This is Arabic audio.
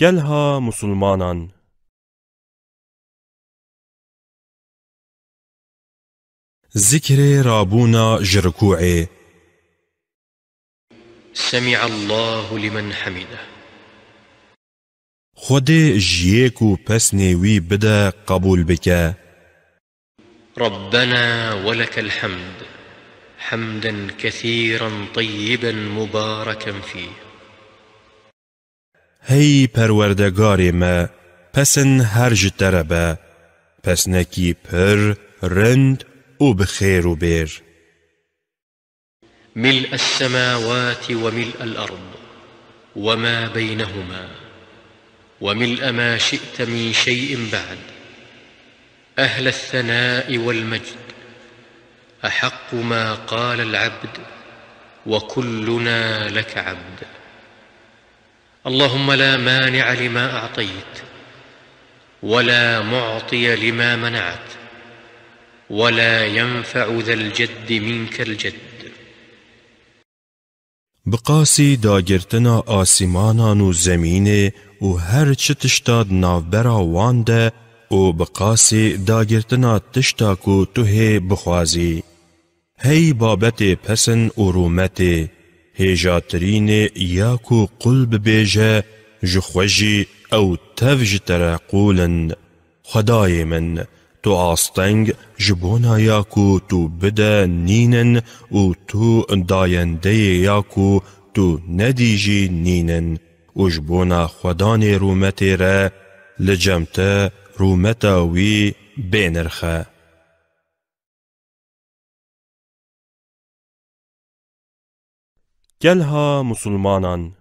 كلها مسلمانا ذكر رابونا جركوعي سمع الله لمن حمده خدي جيكو بسنيوي بدا قبول بك ربنا ولك الحمد حمدا كثيرا طيبا مباركا فيه هەی پەروەردەگارێمە پەسن هەرژ پس نکی پر رند و بخیر و بیر ملء السماوات وملء الأرض وما بينهما وملء ما شئت من شيء بعد أهل الثناء والمجد أحق ما قال العبد وكلنا لك عبد اللهم لا مانع لما اعطيت ولا معطي لما منعت ولا ينفع ذا الجد منك الجد بقاسي داگرتنا آسیمانان و زميني و هر چه تشتا ناوبرا وانده و بقاسي داگرتنا تشتا کو توه بخوازی هي بابت پسن و رومته هیجاترین یاکو قلب بیجه جخوجی او تفج ترقولن خدای من تو آستنگ جبونا یاکو تو بده نینن و تو داینده یاکو تو ندیجی نینن و جبونا خدان رومتی را لجمت رومتا وی بینرخه Gel ha Müslümanan.